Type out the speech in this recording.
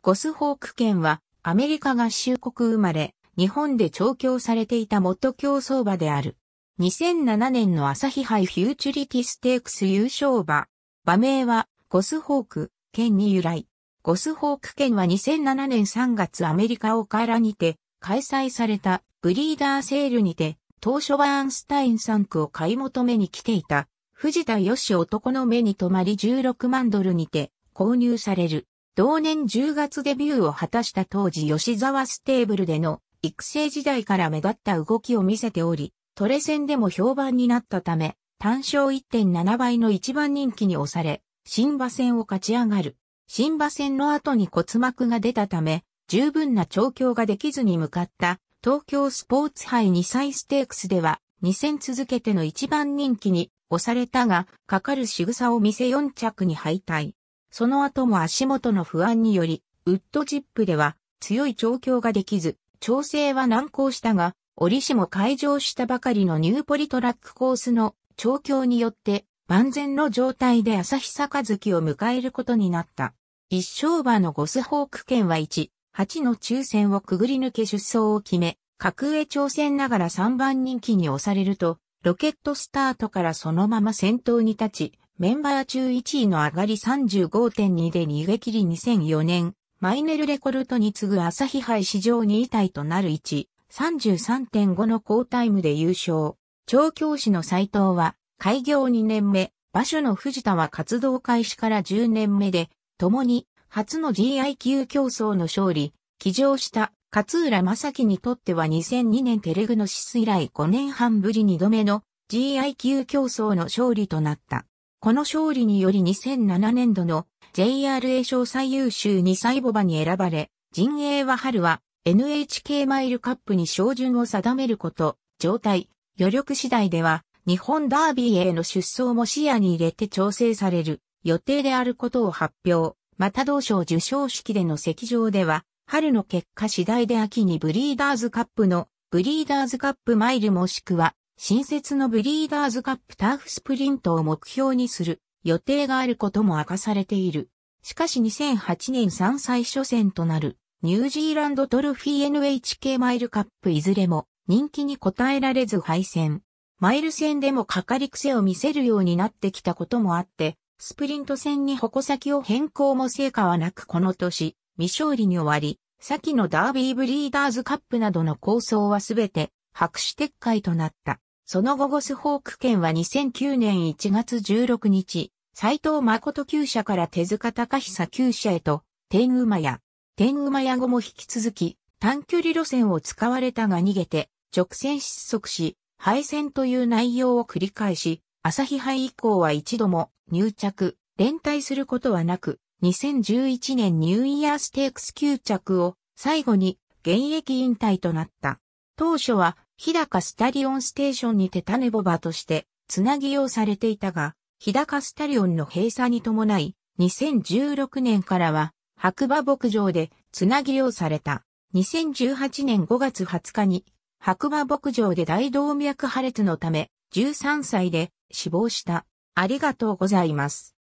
ゴスホーク県はアメリカ合衆国生まれ、日本で調教されていた元競走馬である。2007年の朝日杯フューチュリティステークス優勝馬。馬名はゴスホーク県に由来。ゴスホーク県は2007年3月アメリカオカラにて開催されたブリーダーセールにて当初バーンスタイン3区を買い求めに来ていた藤田よし男の目に留まり16万ドルにて購入される。同年10月デビューを果たした当時吉沢ステーブルでの育成時代から目立った動きを見せており、トレ戦でも評判になったため、単勝1.7倍の一番人気に押され、新馬戦を勝ち上がる。新馬戦の後に骨膜が出たため、十分な調教ができずに向かった東京スポーツ杯2歳ステークスでは2戦続けての一番人気に押されたが、かかる仕草を見せ4着に敗退。その後も足元の不安により、ウッドチップでは強い調教ができず、調整は難航したが、折しも会場したばかりのニューポリトラックコースの調教によって万全の状態で朝日杯を迎えることになった。一勝馬のゴスホーク県は1、8の抽選をくぐり抜け出走を決め、格上挑戦ながら3番人気に押されると、ロケットスタートからそのまま先頭に立ち、メンバー中1位の上がり35.2で逃げ切り2004年、マイネルレコルトに次ぐ朝日杯史上2位タイとなる1、33.5の高タイムで優勝。調教師の斎藤は、開業2年目、場所の藤田は活動開始から10年目で、共に、初の GI 級競争の勝利、騎乗した勝浦正樹にとっては2002年テレグノシス以来5年半ぶり2度目の GI 級競争の勝利となった。この勝利により2007年度の JRA 賞最優秀2歳ボバに選ばれ、陣営は春は NHK マイルカップに照準を定めること、状態、余力次第では日本ダービーへの出走も視野に入れて調整される予定であることを発表。また同賞受賞式での席上では、春の結果次第で秋にブリーダーズカップのブリーダーズカップマイルもしくは新設のブリーダーズカップターフスプリントを目標にする予定があることも明かされている。しかし2008年3歳初戦となるニュージーランドトロフィー NHK マイルカップいずれも人気に応えられず敗戦。マイル戦でもかかり癖を見せるようになってきたこともあって、スプリント戦に矛先を変更も成果はなくこの年、未勝利に終わり、先のダービーブリーダーズカップなどの構想はすべて白紙撤回となった。その後ゴスホーク県は2009年1月16日、斎藤誠厩社から手塚隆久厩社へと、天馬屋。天馬屋後も引き続き、短距離路線を使われたが逃げて、直線失速し、敗戦という内容を繰り返し、朝日杯以降は一度も入着、連帯することはなく、2011年ニューイヤーステークス9着を最後に現役引退となった。当初は日高スタリオンステーションにてタネボバとして、つなぎ用されていたが、日高スタリオンの閉鎖に伴い、2016年からは、白馬牧場でつなぎ用された。2018年5月20日に、白馬牧場で大動脈破裂のため、13歳で死亡した。ありがとうございます。